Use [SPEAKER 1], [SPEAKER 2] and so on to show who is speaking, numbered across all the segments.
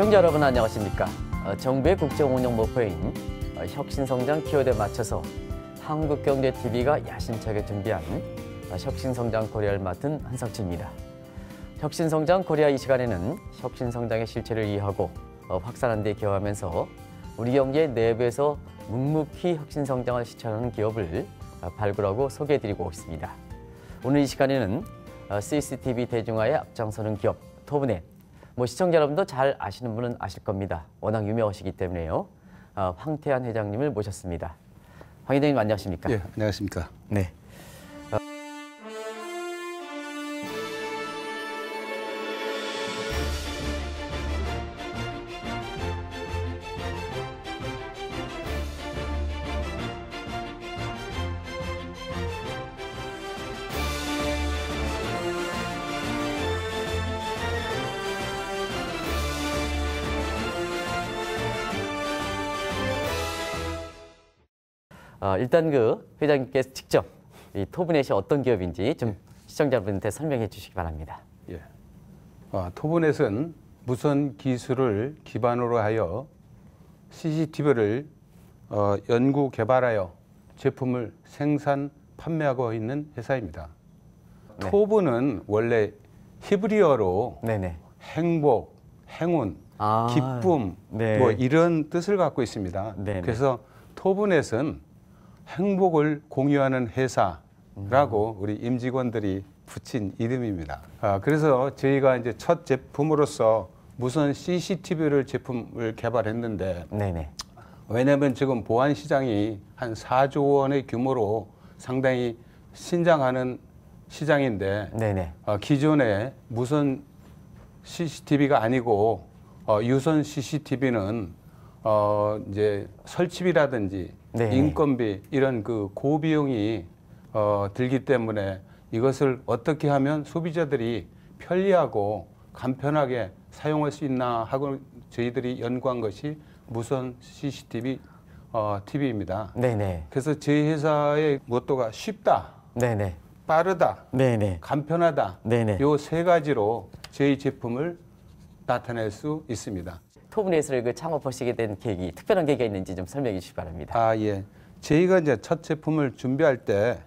[SPEAKER 1] 시청자 여러분 안녕하십니까? 어, 정부의 국제운영 목표인 어, 혁신성장 기여에 맞춰서 한국경제TV가 야심차게 준비한 어, 혁신성장 코리아를 맡은 한상철입니다. 혁신성장 코리아 이 시간에는 혁신성장의 실체를 이해하고 확산하는 데 기여하면서 우리 경제 내부에서 묵묵히 혁신성장을 실천하는 기업을 발굴하고 소개해드리고 있습니다. 오늘 이 시간에는 CCTV 대중화에 앞장서는 기업 토브넷 뭐 시청자 여러분도 잘 아시는 분은 아실 겁니다. 워낙 유명하시기 때문에요. 어, 황태환 회장님을 모셨습니다. 황 회장님 안녕하십니까? 예, 안녕하십니까? 네. 어, 일단 그 회장님께서 직접 이 토브넷이 어떤 기업인지 좀 시청자분한테 설명해 주시기 바랍니다. 예. 어, 토브넷은
[SPEAKER 2] 무선 기술을 기반으로 하여 CCTV를 어, 연구 개발하여 제품을 생산 판매하고 있는 회사입니다. 네. 토브는 원래 히브리어로 네네. 행복, 행운, 아, 기쁨 네. 뭐 이런 뜻을 갖고 있습니다. 네네. 그래서 토브넷은 행복을 공유하는 회사라고 우리 임직원들이 붙인 이름입니다. 아, 그래서 저희가 이제 첫 제품으로서 무선 CCTV를 제품을 개발했는데 네네. 왜냐하면 지금 보안 시장이 한 4조 원의 규모로 상당히 신장하는 시장인데 네네. 어, 기존에 무선 CCTV가 아니고 어, 유선 CCTV는 어, 이제 설치비라든지 네. 인건비 이런 그 고비용이 어, 들기 때문에 이것을 어떻게 하면 소비자들이 편리하고 간편하게 사용할 수 있나 하고 저희들이 연구한 것이 무선 CCTV 어, TV입니다. 네네. 그래서 저희 회사의 모토가 쉽다, 네네. 네. 빠르다, 네네. 네. 간편하다 네네. 요 세 가지로 저희 제품을 나타낼 수 있습니다. 토브넷을 그 창업하시게 된 계기, 특별한 계기가 있는지 좀 설명해 주시기 바랍니다. 아 예, 저희가 이제 첫 제품을 준비할 때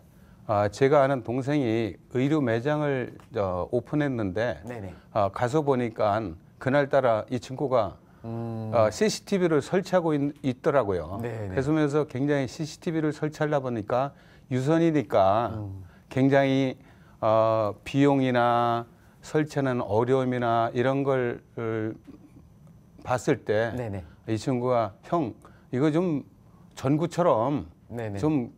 [SPEAKER 2] 아, 제가 아는 동생이 의류 매장을 어, 오픈했는데 네네. 아, 가서 보니까 그날따라 이 친구가 음... 어, 아, CCTV를 설치하고 있, 더라고요 그래서 굉장히 CCTV를 설치하려 보니까 유선이니까 음. 굉장히 어, 비용이나 설치하는 어려움이나 이런 걸 봤을 때 이 친구가 형 이거 좀 전구처럼 네네. 좀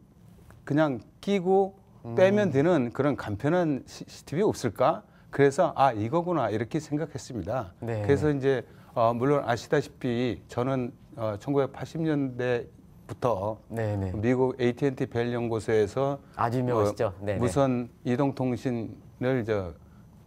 [SPEAKER 2] 그냥 끼고 음. 빼면 음. 되는 그런 간편한 CCTV 없을까? 그래서 아 이거구나 이렇게 생각했습니다. 네. 그래서 이제 어, 물론 아시다시피 저는 어, 1980년대부터 네네. 미국 AT&T 벨 연구소에서 아주 명시죠 어, 뭐 무선 이동통신을 저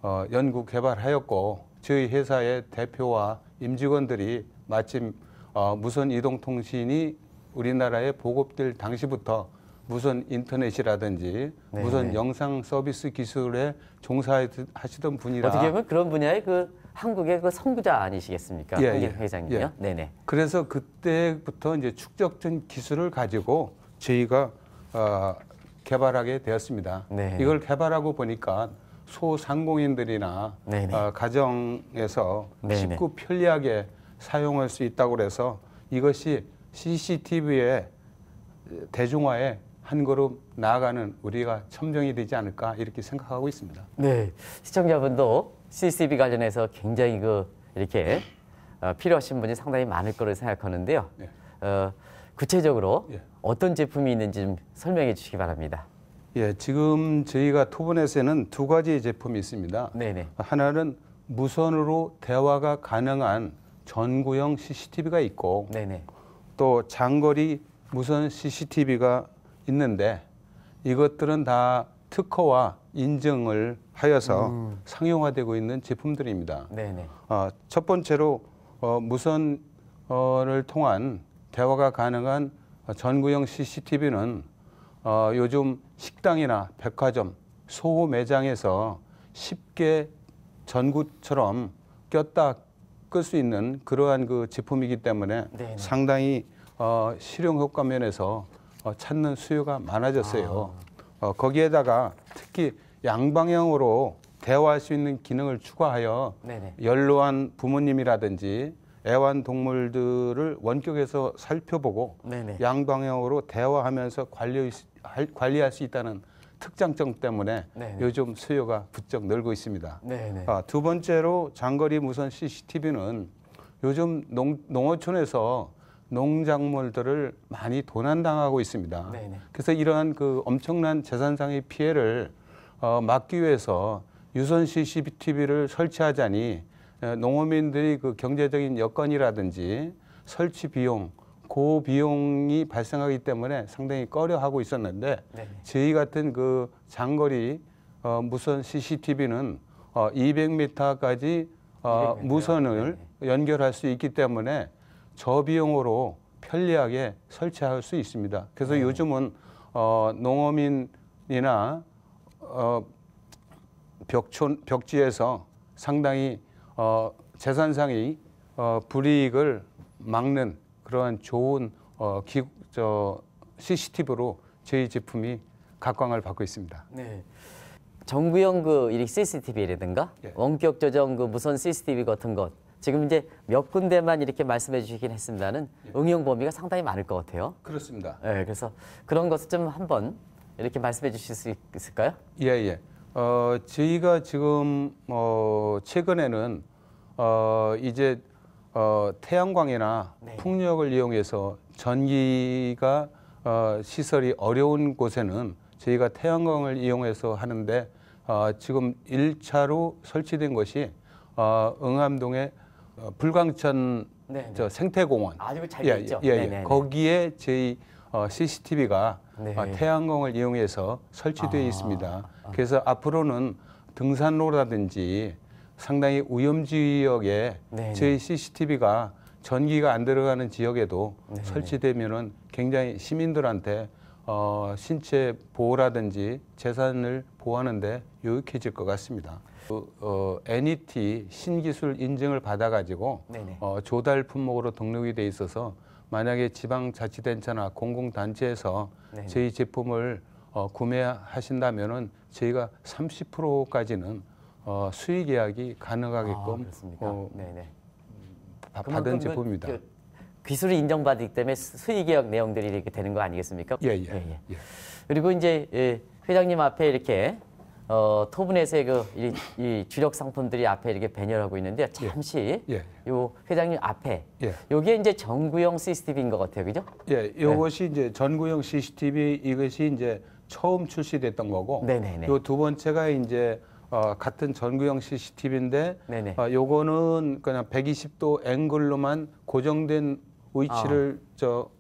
[SPEAKER 2] 어, 연구 개발하였고 저희 회사의 대표와 임직원들이 마침 어, 무선 이동통신이 우리나라에 보급될 당시부터 무선 인터넷이라든지 네. 무선 영상 서비스 기술에 종사하시던 분이라 어떻게
[SPEAKER 1] 보면 그런 분야의 그 한국의 그 선구자 아니시겠습니까? 예, 예. 회장님요. 예. 네네.
[SPEAKER 2] 그래서 그때부터 이제 축적된 기술을 가지고 저희가 어, 개발하게 되었습니다. 네. 이걸 개발하고 보니까 소상공인들이나 어, 가정에서 네네. 쉽고 편리하게 사용할 수 있다고 그래서 이것이 CCTV의 대중화에 한 걸음 나아가는 우리가 첨정이 되지 않을까
[SPEAKER 1] 이렇게 생각하고 있습니다. 네, 시청자분도 CCTV 관련해서 굉장히 그 이렇게 어, 필요하신 분이 상당히 많을 거를 생각하는데요. 네. 어, 구체적으로 예. 어떤 제품이 있는지 좀 설명해 주시기 바랍니다. 예, 지금 저희가
[SPEAKER 2] 투브넷에는 두 가지 제품이 있습니다. 네네. 하나는 무선으로 대화가 가능한 전구형 CCTV가 있고 네네. 또 장거리 무선 CCTV가 있는데 이것들은 다 특허와 인증을 하여서 음. 상용화되고 있는 제품들입니다. 네네. 어, 첫 번째로 어, 무선을 통한 대화가 가능한 전구형 CCTV는 어, 요즘 식당이나 백화점, 소호 매장에서 쉽게 전구처럼 꼈다 끌 수 있는 그러한 그 제품이기 때문에 네네. 네. 상당히 어, 실용 효과 면에서 어, 찾는 수요가 많아졌어요. 아. 어, 거기에다가 특히 양방향으로 대화할 수 있는 기능을 추가하여 네네. 연로한 부모님이라든지 애완동물들을 원격에서 살펴보고 네네. 양방향으로 대화하면서 관리, 관리할 수 있다는 특장점 때문에 네네. 요즘 수요가 부쩍 늘고 있습니다. 아, 두 번째로 장거리 무선 CCTV는 요즘 농, 농어촌에서 농작물들을 많이 도난당하고 있습니다. 네네. 그래서 이러한 그 엄청난 재산상의 피해를 어, 막기 위해서 유선 CCTV를 설치하자니 농어민들이 그 경제적인 여건이라든지 설치 비용, 고 비용이 발생하기 때문에 상당히 꺼려하고 있었는데 네. 저희 같은 그 장거리 어, 무선 CCTV는 어, 200m까지 어, 무선을 네. 연결할 수 있기 때문에 저비용으로 편리하게 설치할 수 있습니다. 그래서 네. 요즘은 어, 농어민이나 어, 벽촌, 벽지에서 상당히 어, 재산상의 어, 불이익을 막는 그러한 좋은 어, 기,
[SPEAKER 1] 저, CCTV로 저희 제품이 각광을 받고 있습니다. 네. 정부형 그 CCTV라든가 예. 원격 조정 그 무선 CCTV 같은 것 지금 이제 몇 군데만 이렇게 말씀해 주시긴 했습니다는 예. 응용 범위가 상당히 많을 것 같아요. 그렇습니다. 예, 그래서 그런 것을 좀 한번 이렇게 말씀해 주실 수 있을까요? 예,
[SPEAKER 2] 예. 어, 저희가 지금 어, 최근에는 어, 이제 어, 태양광이나 네. 풍력을 이용해서 전기가 어, 시설이 어려운 곳에는 저희가 태양광을 이용해서 하는데 어, 지금 일차로 설치된 것이 어, 응암동의 어, 불광천 네네. 네. 저 생태공원 아주 잘 예, 있죠. 예, 예, 예. 거기에 저희 어, CCTV가 네. 어, 태양광을 이용해서 설치되어 아. 있습니다. 그래서 앞으로는 등산로라든지 상당히 위험 지역에 네네. 네. 저희 CCTV가 전기가 안 들어가는 지역에도 네네. 네. 설치되면은 굉장히 시민들한테 어, 신체 보호라든지 재산을 보호하는데 유익해질 것 같습니다. 그, 어, 어, NET 신기술 인증을 받아가지고 네, 어, 조달 품목으로 등록이 돼 있어서 만약에 지방자치단체나 공공단체에서 저희 제품을 어, 구매하신다면은 저희가 30%까지는 어, 수익 계약이 가능하게끔 아, 어,
[SPEAKER 1] 받은 그 제품입니다. 그 기술이 인정받기 때문에 수익 계약 내용들이 이렇게 되는 거 아니겠습니까? 예예. 예, 예, 예. 예. 그리고 이제 예, 회장님 앞에 이렇게 어, 토분에서의 그 이, 이 주력 상품들이 앞에 이렇게 배열하고 있는데 예. 잠시 예. 예. 요 회장님 앞에 예. 요게 이제 전구형 CCTV인 것 같아요, 그죠? 예, 요것이
[SPEAKER 2] 네. 이제 전구형 CCTV 이것이 이제 처음 출시됐던 거고 요두 번째가 이제 어, 같은 전구형 CCTV인데 네네. 어, 요거는 그냥 120도 앵글로만 고정된 위치를 아. 저,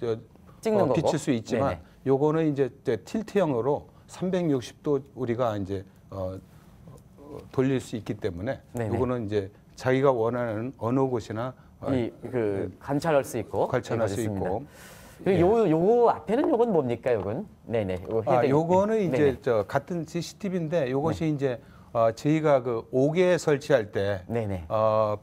[SPEAKER 2] 저
[SPEAKER 1] 찍는 어, 비칠 수 있지만 네네.
[SPEAKER 2] 요거는 이제 틸트형으로 360도 우리가 이제 어, 돌릴 수 있기 때문에 네네. 요거는 이제 자기가
[SPEAKER 1] 원하는 어느 곳이나 어, 이, 그 네. 관찰할 수 있고 관찰할 수 있습니다. 있고 그 예. 요 요거 앞에는 요건 뭡니까 요건? 네네. 요거 아, 요거는 이제 네네. 저 같은
[SPEAKER 2] CCTV인데 요것이 네. 이제 어, 저희가 그 옥에 설치할 때 네네. 어,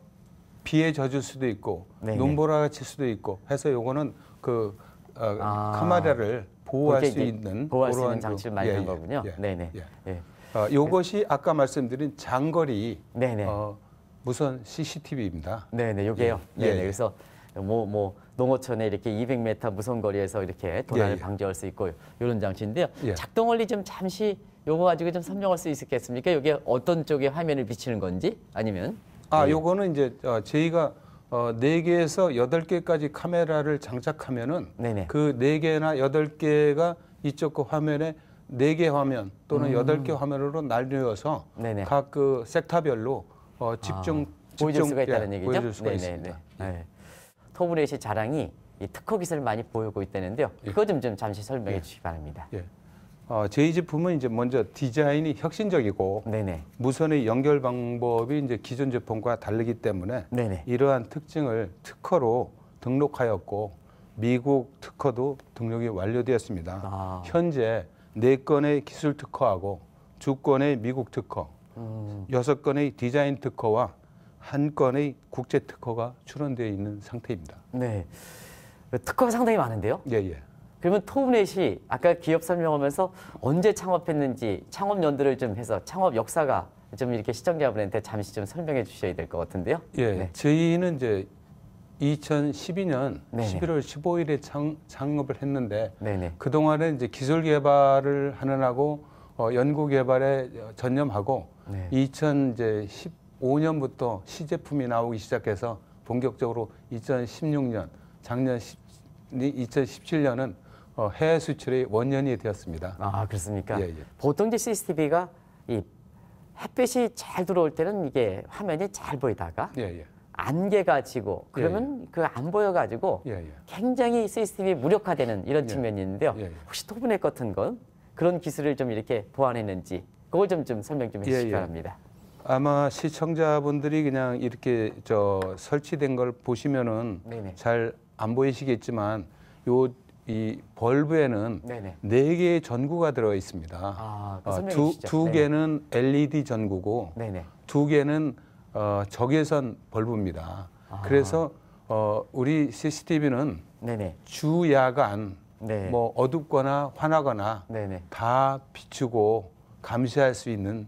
[SPEAKER 2] 비에 젖을 수도 있고 네네. 눈보라가 칠 수도 있고 해서 요거는 그 어, 아. 카메라를 보호할 수 있는 보호할 수 있는 그 장치를 말하는 예, 예, 거군요. 예,
[SPEAKER 1] 네네. 예. 예. 어, 요것이 아까 말씀드린 장거리 네네. 어, 무선 CCTV입니다. 네네. 요게요. 예, 예, 네네. 예. 그래서 뭐, 뭐 농어촌에 이렇게 200m 무선 거리에서 이렇게 도난을 예, 예. 방지할 수 있고 이런 장치인데요. 예. 작동 원리 좀 잠시 요거 가지고 좀 설명할 수 있겠습니까? 이게 어떤 쪽에 화면을 비치는 건지 아니면 아, 예.
[SPEAKER 2] 요거는 이제 저희가 어, 4개에서 어, 여덟 개까지 카메라를 장착하면은 그 네개나 여덟 개가 이쪽 그 화면에 네 개 화면 또는 음. 8개 화면으로 날려서 각 그 섹터별로 어, 집중 아. 집중, 보여줄 수가 예, 있다는 예, 얘기죠. 보여줄 수가 네네네. 있습니다.
[SPEAKER 1] 네. 예. 터브레이시 자랑이 특허 기술을 많이 보이고 있다는데요. 예. 그거 좀, 좀 잠시 설명해 예. 주시기 바랍니다. 예. 어, 저희 제품은 이제 먼저
[SPEAKER 2] 디자인이 혁신적이고 네네. 무선의 연결 방법이 이제 기존 제품과 다르기 때문에 네네. 이러한 특징을 특허로 등록하였고 미국 특허도 등록이 완료되었습니다. 아. 현재 네 건의 기술 특허하고 두 건의 미국 특허, 음. 여섯 음. 건의 디자인 특허와 한 건의
[SPEAKER 1] 국제 특허가 출원되어 있는 상태입니다. 네. 특허가 상당히 많은데요. 예, 예. 그러면 토우넷이 아까 기업 설명하면서 언제 창업했는지 창업 연도를 좀 해서 창업 역사가 좀 이렇게 시청자분한테 잠시 좀 설명해 주셔야 될 것 같은데요. 예, 네. 저희는 이제 2012년
[SPEAKER 2] 네네. 11월 15일에 창, 창업을 했는데 네네. 그동안에 이제 기술 개발을 하느라고 어, 연구 개발에 전념하고 네. 2010 2005년부터 시제품이 나오기 시작해서 본격적으로 2016년, 작년 10, 2017년은
[SPEAKER 1] 어, 해외 수출의 원년이 되었습니다. 아 그렇습니까? 예, 예. 보통 이제 CCTV가 이 햇빛이 잘 들어올 때는 이게 화면이 잘 보이다가 예, 예. 안개가 지고 예, 그러면 예. 그안 보여가지고 굉장히 CCTV 무력화되는 이런 측면이 있는데요. 혹시 토브넷 같은 건 그런 기술을 좀 이렇게 보완했는지 그걸 좀, 좀 설명 좀 해주시기 바랍니다.
[SPEAKER 2] 아마 시청자분들이 그냥 이렇게 저 설치된 걸 보시면은 잘 안 보이시겠지만 요이 벌브에는 네 개의 전구가 들어 있습니다. 아, 그 어, 두, 두 개는 LED 전구고 네네. 두 개는 어, 적외선 벌브입니다. 아. 그래서 어, 우리 CCTV는 네네. 주야간 네. 뭐 어둡거나 환하거나 네네. 다 비추고
[SPEAKER 1] 감시할 수 있는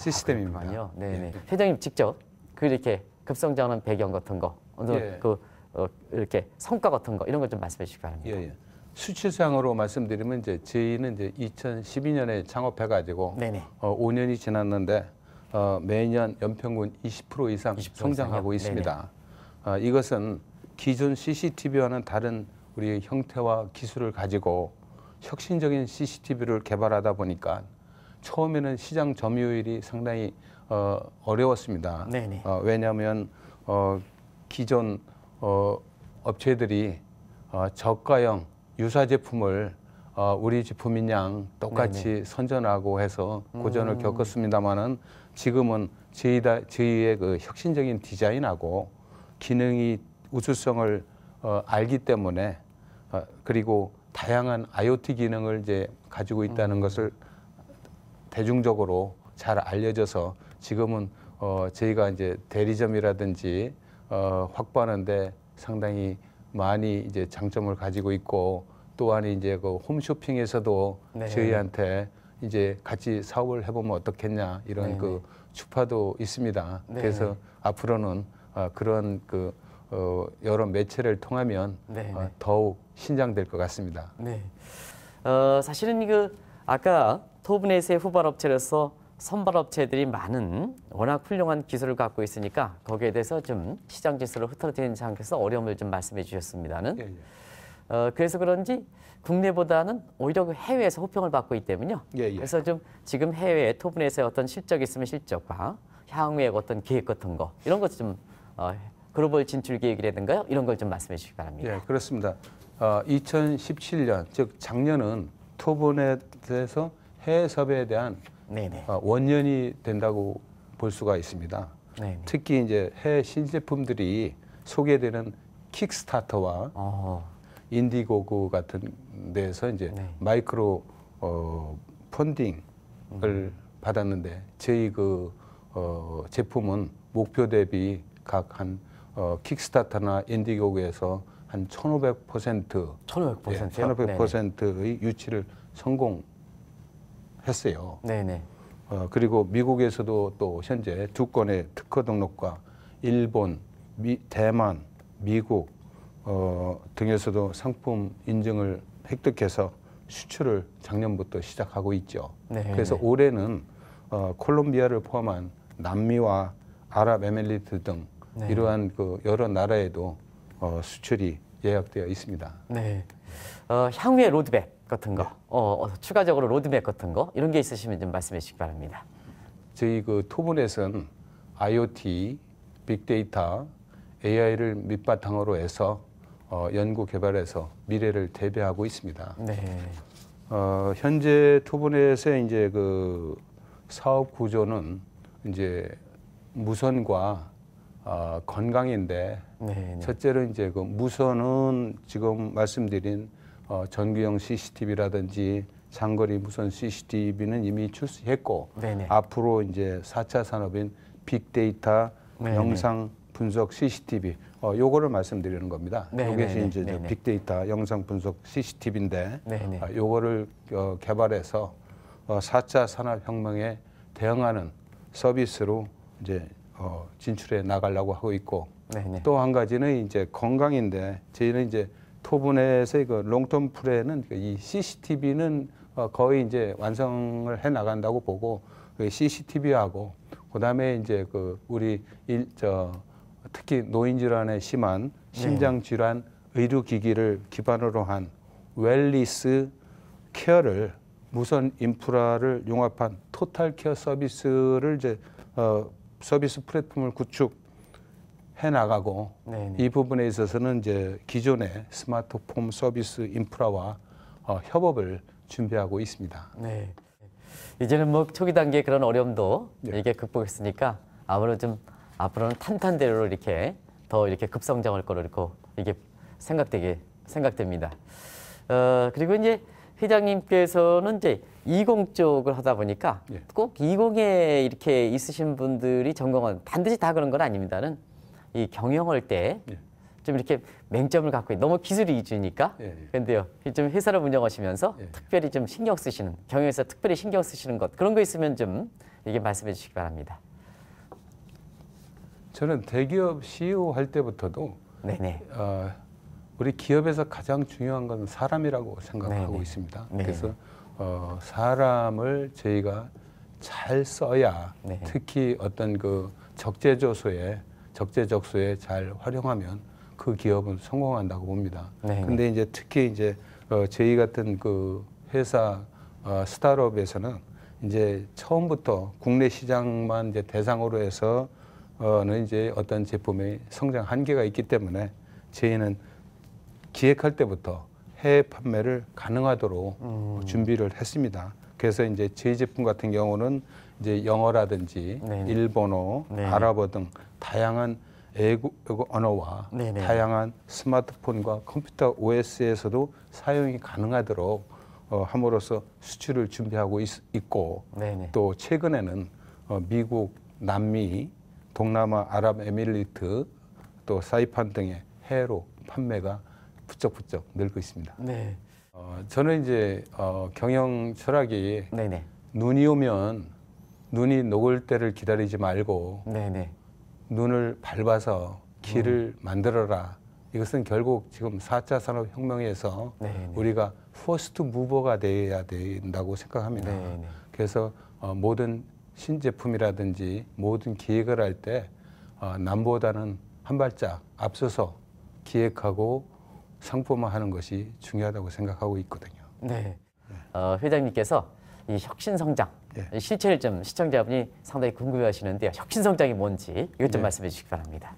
[SPEAKER 1] 시스템이군요. 네, 네. 예. 회장님 직접 그 이렇게 급성장하는 배경 같은 거, 예. 그 어, 이렇게 성과 같은 거 이런 걸 좀 말씀해 주시기 바랍니다.
[SPEAKER 2] 예, 예. 수치상으로 말씀드리면 이제 저희는 이제 2012년에 창업해 가지고 어, 5년이 지났는데 어, 매년 연평균 20% 이상 20% 성장하고 이상요 있습니다. 어, 이것은 기존 CCTV와는 다른 우리 형태와 기술을 가지고 혁신적인 CCTV를 개발하다 보니까 처음에는 시장 점유율이 상당히 어, 어려웠습니다. 네네. 어, 왜냐하면 어, 기존 어, 업체들이 어, 저가형 유사 제품을 어, 우리 제품인 양 똑같이 네네. 선전하고 해서 고전을 음. 겪었습니다마는 지금은 저희다, 저희의 그 혁신적인 디자인하고 기능이 우수성을 어, 알기 때문에 어, 그리고 다양한 IoT 기능을 이제 가지고 있다는 음. 것을 대중적으로 잘 알려져서 지금은 어, 저희가 이제 대리점이라든지 어, 확보하는데 상당히 많이 이제 장점을 가지고 있고 또한 이제 그 홈쇼핑에서도 네. 저희한테 이제 같이 사업을 해보면 어떻겠냐 이런 그 네. 그 추파도 있습니다. 네. 그래서 앞으로는 어, 그런 그 어, 여러 매체를 통하면 네, 어, 네. 더욱 신장될 것
[SPEAKER 1] 같습니다. 네. 어, 사실은 그 아까 토브넷의 후발업체로서 선발업체들이 많은 워낙 훌륭한 기술을 갖고 있으니까 거기에 대해서 좀 시장 지수를 흐트러뜨리상않에서 어려움을 좀 말씀해 주셨습니다는. 예, 예. 어, 그래서 그런지 국내보다는 오히려 그 해외에서 호평을 받고 있기 때요 예, 예, 그래서 좀 지금 해외 토분에의 어떤 실적 있으면 실적과 향후에 어떤 계획 같은 거 이런 것좀 어, 글로벌 진출 계획이라든가요 이런 걸 좀 말씀해 주시기 바랍니다. 예, 그렇습니다. 어,
[SPEAKER 2] 2017년 즉 작년은 토보넷에서 해외섭에 외 대한 네네. 어, 원년이 된다고 볼 수가 있습니다. 네네. 특히 이제 해외 신제품들이 소개되는 킥스타터와 어허. 인디고고 같은 데서 이제 네. 마이크로 어, 펀딩을 음. 받았는데 저희 그 어, 제품은 목표 대비 각 한 어, 킥스타터나 인디고고에서 한1,500% 1,500%요? 네, 1,500%의 네 유치를 성공 했어요. 네네. 어, 그리고 미국에서도 또 현재 두 건의 특허 등록과 일본, 미, 대만, 미국 어, 등에서도 상품 인증을 획득해서 수출을 작년부터 시작하고 있죠. 네 그래서 올해는 어, 콜롬비아를 포함한 남미와 아랍에미리트 등
[SPEAKER 1] 네. 이러한 그 여러 나라에도 어, 수출이 예약되어 있습니다. 네. 어, 향후의 로드맵 같은 거, 네. 어, 어, 추가적으로 로드맵 같은 거 이런 게 있으시면 좀 말씀해 주시기 바랍니다. 저희 그 토분에서는 IoT, 빅데이터,
[SPEAKER 2] AI를 밑바탕으로 해서 어, 연구 개발해서 미래를 대비하고 있습니다. 네. 어, 현재 토분에서 이제 그 사업 구조는 이제 무선과 어, 건강인데 네, 네. 첫째로 이제 그 무선은 지금 말씀드린 어, 전기형 CCTV라든지 장거리 무선 CCTV는 이미 출시했고 네네. 앞으로 이제 4차 산업인 빅데이터 네네. 영상 분석 CCTV 어, 요거를 말씀드리는 겁니다. 네네. 요것이 이제 빅데이터 영상 분석 CCTV인데 어, 아, 요거를 어, 개발해서 어, 4차 산업 혁명에 대응하는 서비스로 이제 어, 진출해 나가려고 하고 있고 또 한 가지는 이제 건강인데 저희는 이제 토분에서 이거 그 롱텀 풀에는 그 이 CCTV는 어, 거의 이제 완성을 해 나간다고 보고 그 CCTV하고 그다음에 이제 그 우리 일 저 특히 노인 질환에 심한 네. 심장 질환 의료 기기를 기반으로 한 웰리스 케어를 무선 인프라를 융합한 토탈 케어 서비스를 이제 어 서비스 플랫폼을 구축 해나가고 이 부분에 있어서는 이제 기존의 스마트폰 서비스
[SPEAKER 1] 인프라와 어, 협업을 준비하고 있습니다. 네. 이제는 뭐 초기 단계 그런 어려움도 네. 이게 극복했으니까 아무래도 좀 앞으로는 탄탄대로 이렇게 더 이렇게 급성장할 거로 이렇게 이게 생각되게 생각됩니다. 어, 그리고 이제 회장님께서는 이제 20 쪽을 하다 보니까 예. 꼭 20에 이렇게 있으신 분들이 전공한 반드시 다 그런 건 아닙니다는 이 경영할 때좀 예. 이렇게 맹점을 갖고 너무 기술이 이주니까 예, 예. 근데요 좀 회사를 운영하시면서 특별히 좀 신경 쓰시는 경영에서 특별히 신경 쓰시는 것 그런 거 있으면 좀 이게 말씀해 주시기 바랍니다. 저는 대기업
[SPEAKER 2] CEO 할 때부터도 네네. 어, 우리 기업에서 가장 중요한 건 사람이라고 생각하고 네네. 있습니다. 네네. 그래서 어, 사람을 저희가 잘 써야 네. 특히 어떤 그 적재조소에 적재적소에 잘 활용하면 그 기업은 성공한다고 봅니다. 네. 근데 이제 특히 이제 어, 저희 같은 그 회사 어, 스타트업에서는 이제 처음부터 국내 시장만 이제 대상으로 해서 어는 이제 어떤 제품의 성장 한계가 있기 때문에 저희는 기획할 때부터 해외 판매를 가능하도록 음. 준비를 했습니다. 그래서 이제 저희 제품 같은 경우는 이제 영어라든지 네네. 일본어, 네네. 아랍어 등 다양한 외국 언어와 네네. 다양한 스마트폰과 컴퓨터 OS에서도 사용이 가능하도록 어, 함으로써 수출을 준비하고 있, 고또 최근에는 어, 미국, 남미, 동남아 아랍에밀리트또 사이판 등의 해외로 판매가 부쩍부쩍 늘고 있습니다. 네. 어, 저는 이제 어, 경영 철학이 네네. 눈이 오면 눈이 녹을 때를 기다리지 말고 네네. 눈을 밟아서 길을 음. 만들어라. 이것은 결국 지금 4차 산업혁명에서 네네. 우리가 퍼스트 무버가 돼야 된다고 생각합니다. 네네. 그래서 어, 모든 신제품이라든지 모든 기획을 할 때 어, 남보다는 한 발짝 앞서서 기획하고 상품화하는 것이 중요하다고
[SPEAKER 1] 생각하고 있거든요. 네. 어, 회장님께서 이 혁신성장 네. 실체를 좀 시청자분이 상당히 궁금해하시는데 혁신성장이 뭔지 이것 좀 네. 말씀해 주시기 바랍니다.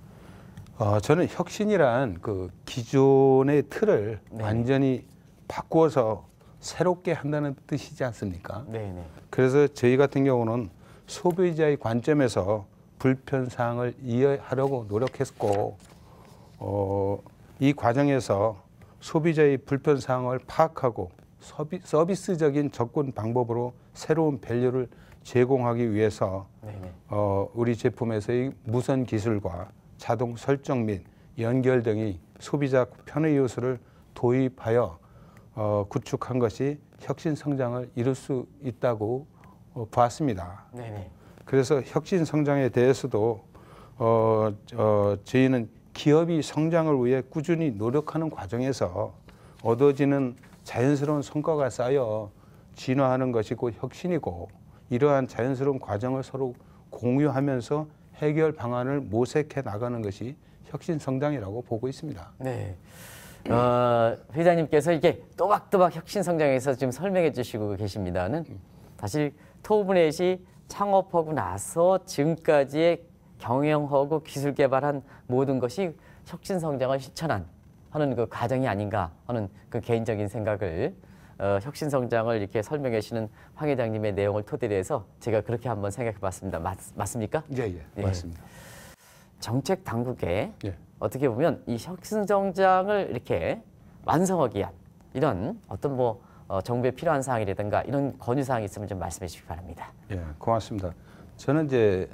[SPEAKER 2] 어, 저는 혁신이란 그 기존의 틀을 네. 완전히 바꾸어서 새롭게 한다는 뜻이지 않습니까? 네네. 네. 그래서 저희 같은 경우는 소비자의 관점에서 불편사항을 이해하려고 노력했고 어, 이 과정에서 소비자의 불편 사항을 파악하고 서비스적인 접근 방법으로 새로운 밸류를 제공하기 위해서 어, 우리 제품에서의 무선 기술과 자동 설정 및 연결 등이 소비자 편의 요소를 도입하여 어, 구축한 것이 혁신 성장을 이룰 수 있다고 어, 보았습니다. 네네. 그래서 혁신 성장에 대해서도 어, 어, 저희는 기업이 성장을 위해 꾸준히 노력하는 과정에서 얻어지는 자연스러운 성과가 쌓여 진화하는 것이고 혁신이고 이러한 자연스러운 과정을 서로 공유하면서 해결 방안을 모색해 나가는 것이 혁신 성장이라고 보고 있습니다.
[SPEAKER 1] 네. 어, 회장님께서 이렇게 또박또박 혁신 성장에서 지금 설명해 주시고 계십니다는 사실 토브넷이 창업하고 나서 지금까지의 경영하고 기술 개발한 모든 것이 혁신 성장을 실천한 하는 그 과정이 아닌가 하는 그 개인적인 생각을 어, 혁신 성장을 이렇게 설명해 주시는 황 회장님의 내용을 토대로 해서 제가 그렇게 한번 생각해 봤습니다. 맞, 습니까 예, 예, 예. 맞습니다. 정책 당국에 예. 어떻게 보면 이 혁신 성장을 이렇게 완성하기 위한 이런 어떤 뭐 어, 정부에 필요한 사항이라든가 이런 권유 사항이 있으면 좀 말씀해 주시기 바랍니다. 예, 고맙습니다. 저는 이제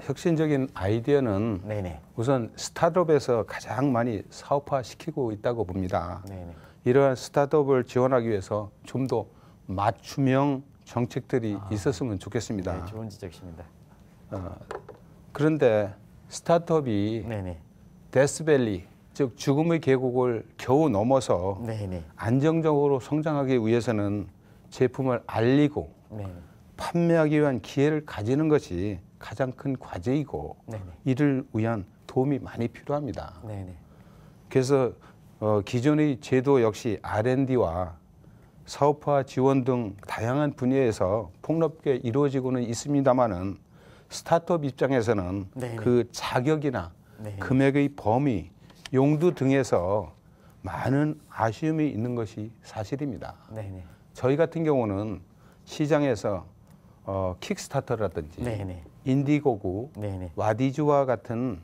[SPEAKER 1] 혁신적인 아이디어는 네네. 우선
[SPEAKER 2] 스타트업에서 가장 많이 사업화 시키고 있다고 봅니다. 네네. 이러한 스타트업을 지원하기 위해서 좀 더 맞춤형 정책들이 아, 있었으면 좋겠습니다. 네, 좋은 지적입니다. 어, 그런데 스타트업이 네네. 데스밸리 즉 죽음의 계곡을 겨우 넘어서 안정적으로 성장하기 위해서는 제품을 알리고 판매하기 위한 기회를 가지는 것이 가장 큰 과제이고 네네. 네. 이를 위한 도움이 많이 필요합니다. 네네. 네. 그래서 어, 기존의 제도 역시 R&D와 사업화 지원 등 다양한 분야에서 폭넓게 이루어지고는 있습니다만은 스타트업 입장에서는 네네. 네. 그 자격이나 금액의 범위, 용도 등에서 많은 아쉬움이 있는 것이 사실입니다. 저희 같은 경우는 시장에서 어, 킥스타터라든지 네네. 인디고구 네네. 와디즈와 같은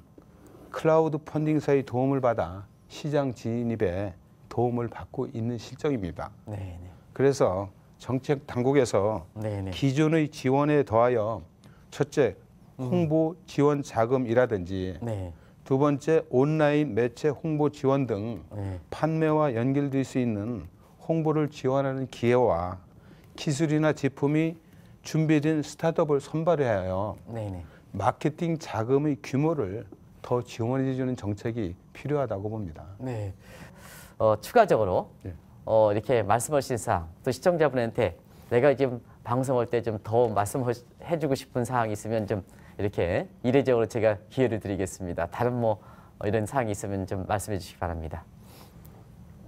[SPEAKER 2] 클라우드 펀딩사의 도움을 받아 시장 진입에 도움을 받고 있는 실정입니다. 네네. 그래서 정책 당국에서 네네. 기존의 지원에 더하여 첫째 음. 홍보 음. 지원 자금이라든지 네. 두 번째 온라인 매체 홍보 지원 등 네. 판매와 연결될 수 있는 홍보를 지원하는 기회와 기술이나 제품이 준비된 스타트업을 선발해야 네네. 마케팅 자금의 규모를 더 지원해주는
[SPEAKER 1] 정책이 필요하다고 봅니다. 네. 어, 추가적으로 네. 어, 이렇게 말씀하신 사항 또 시청자분한테 내가 지금 방송할 때 좀 더 말씀해주고 싶은 사항이 있으면 좀 이렇게 이례적으로 제가 기회를 드리겠습니다. 다른 뭐 이런 사항이 있으면 좀 말씀해 주시기 바랍니다.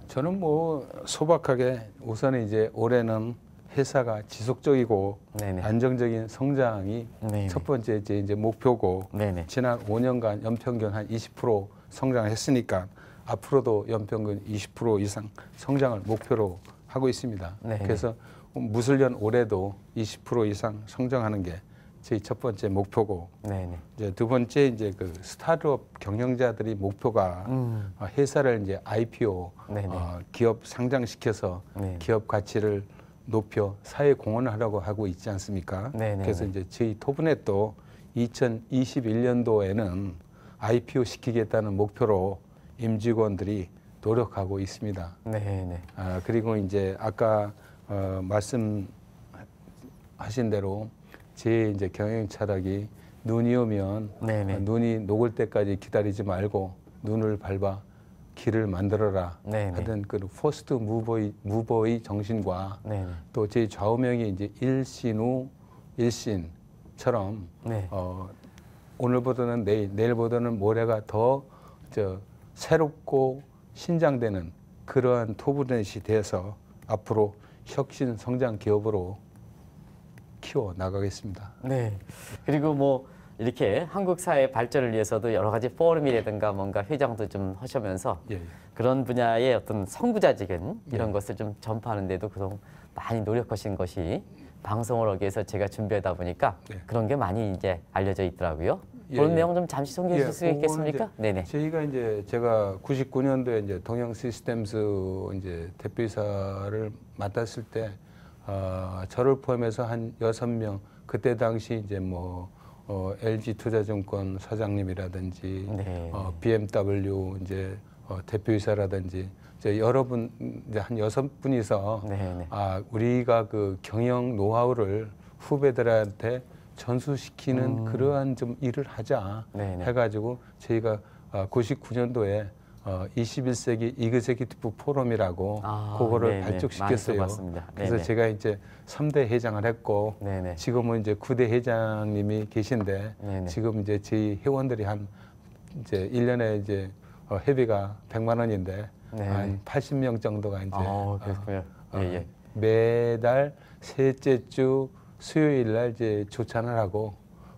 [SPEAKER 1] 저는 뭐
[SPEAKER 2] 소박하게 우선 이제 올해는 회사가 지속적이고 네네. 안정적인 성장이 네네. 첫 번째 이제, 이제 목표고 네네. 지난 5년간 연평균 한 20% 성장했으니까 앞으로도 연평균 20% 이상 성장을 목표로 하고 있습니다. 네. 그래서 무술년 올해도 20% 이상 성장하는 게 저희 첫 번째 목표고 네네. 이제 두 번째 이제 그 스타트업 경영자들이 목표가 음. 어, 회사를 이제 IPO 네 어, 기업 상장시켜서 네네. 기업 가치를 높여 사회 공헌을 하라고 하고 있지 않습니까? 네네 그래서 이제 저희 토분에 또 2021년도에는 IPO 시키겠다는 목표로 임직원들이 노력하고 있습니다. 네. 아, 그리고 이제 아까 어, 말씀하신 대로 제 이제 경영 철학이 눈이 오면 네네. 어, 눈이 녹을 때까지 기다리지 말고 눈을 밟아 길을 만들어라 네네. 네. 하던 그 포스트 무버의 무버의 정신과 네, 네. 또제 좌우명이 이제 일신우 일신처럼 어, 오늘보다는 내일 내일보다는 모레가 더저 새롭고 신장되는 그러한 토브넷이 돼서 앞으로 혁신 성장 기업으로 키워 나가겠습니다.
[SPEAKER 1] 네. 그리고 뭐 이렇게 한국 사회 발전을 위해서도 여러 가지 포럼이라든가 뭔가 회장도 좀 하시면서 예, 예, 그런 분야의 어떤 선구자적인 이런 예. 것을 좀 전파하는 데도 그동 많이 노력하신 것이 방송을 하기 위해서 제가 준비하다 보니까 예. 그런 게 많이 이제 알려져 있더라고요. 예, 그런 내용 좀 잠시 소개해 주실 수 있겠습니까? 네네.
[SPEAKER 2] 저희가 이제 제가 99년도에 이제 동영 시스템스 이제 대표이사를 맡았을 때 어, 저를 포함해서 한여명 그때 당시 이제 뭐 어, LG 투자증권 사장님이라든지 네. 어, BMW 이제 어, 대표이사라든지 이제 여러분 이제 한 여섯 분이서 네, 네. 아 우리가 그 경영 노하우를 후배들한테 전수시키는 음. 그러한 좀 일을 하자 네네. 네. 해가지고 저희가 99년도에 아, 어, 21세기 이그제기티브 포럼이라고 아, 그거를 네네. 네. 발족시켰어요. 네, 그래서 네네. 제가 이제 3대 회장을 했고 네네. 네. 지금은 이제 9대 회장님이 계신데 지금 이제 저희 회원들이 한 이제 1년에 이제 어, 회비가 100만 원인데 한 80명 정도가 이제 아, 그렇군요. 어 예, 어, 예, 매달 셋째 주 수요일 날 이제 조찬을 하고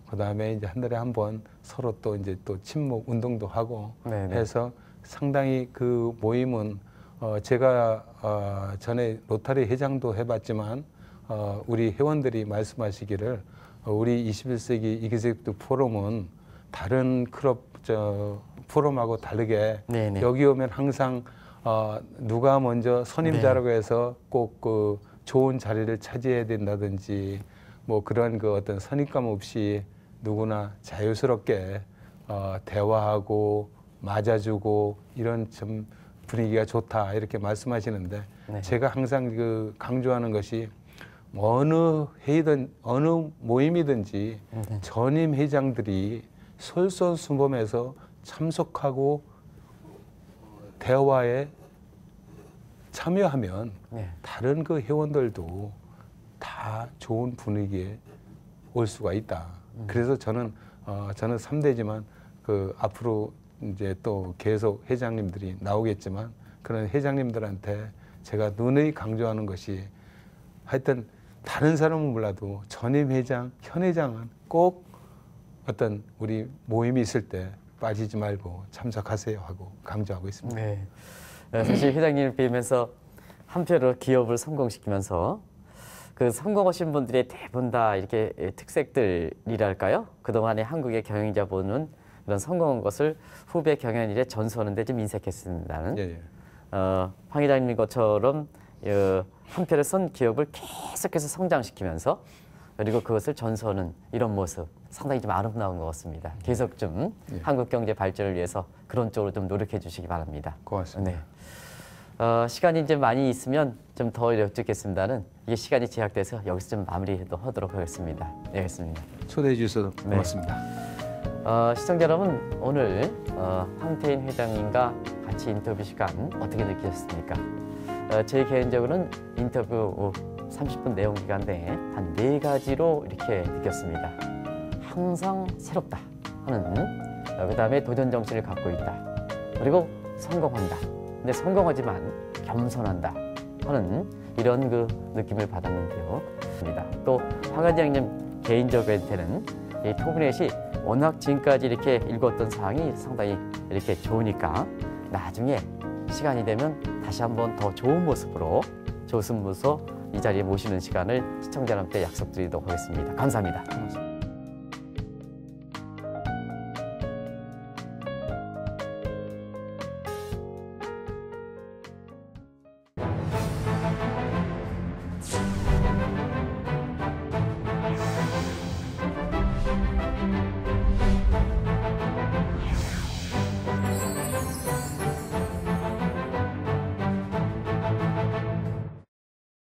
[SPEAKER 2] 그다음에 이제 한 달에 한 번 서로 또 이제 또 친목 운동도 하고 네네. 해서 상당히 그 모임은 어, 제가 어, 전에 로타리 회장도 해봤지만 어, 우리 회원들이 말씀하시기를 어, 우리 21세기 이기세트 포럼은 다른 클럽 저 포럼하고 다르게 네네. 여기 오면 항상 어, 누가 먼저 선임자라고 네. 해서 꼭 그 좋은 자리를 차지해야 된다든지 뭐 그런 그 어떤 선입감 없이 누구나 자유스럽게 어, 대화하고 맞아주고 이런 참 분위기가 좋다 이렇게 말씀하시는데 네. 제가 항상 그 강조하는 것이 어느 회의든 어느 모임이든지 네. 전임 회장들이 솔선수범해서 참석하고 대화에 참여하면 네. 다른 그 회원들도 다 좋은 분위기에 올 수가 있다. 음. 그래서 저는 어, 저는 삼대지만그 앞으로 이제 또 계속 회장님들이 나오겠지만 그런 회장님들한테 제가 눈의 강조하는 것이 하여튼 다른 사람은 몰라도 전임 회장, 현 회장은 꼭 어떤 우리 모임이 있을 때 빠지지 말고
[SPEAKER 1] 참석하세요 하고 강조하고 있습니다. 네. 네 사실 회장님을 비면서 한편로 기업을 성공시키면서 그 성공하신 분들의 대부분 다 이렇게 특색들이랄까요? 그동안의 한국의 경영자분은 이런 성공한 것을 후배 경연일에 전수하는데 좀 인색했습니다는. 예, 예. 어, 황 회장님 것처럼 어, 한 표를 쏜 기업을 계속해서 성장시키면서 그리고 그것을 전수하는 이런 모습 상당히 좀 아름다운 것 같습니다. 네. 계속 좀 예. 한국 경제 발전을 위해서 그런 쪽으로 좀 노력해 주시기 바랍니다. 고맙습니다. 네. 어, 시간이 이제 많이 있으면 좀더 여쭙겠습니다는 이게 시간이 제약돼서 여기서 좀 마무리하도록 하겠습니다. 네, 알겠습니다. 초대해 주셔서 네. 고맙습니다. 네. 어, 시청자 여러분 오늘 어, 황태인 회장님과 같이 인터뷰 시간 어떻게 느끼셨습니까? 어, 제 개인적으로는 인터뷰 30분 내용 기간 내에 한 네 가지로 이렇게 느꼈습니다. 항상 새롭다 하는 어, 그 다음에 도전 정신을 갖고 있다 그리고 성공한다 근데 성공하지만 겸손한다 하는 이런 그 느낌을 받았는데요. 또황 회장님 개인적인 테는 이 토브넷이 워낙 지금까지 이렇게 읽었던 사항이 상당히 이렇게 좋으니까 나중에 시간이 되면 다시 한번 더 좋은 모습으로 조승무소 이 자리에 모시는 시간을 시청자 여러분께 약속드리도록 하겠습니다. 감사합니다.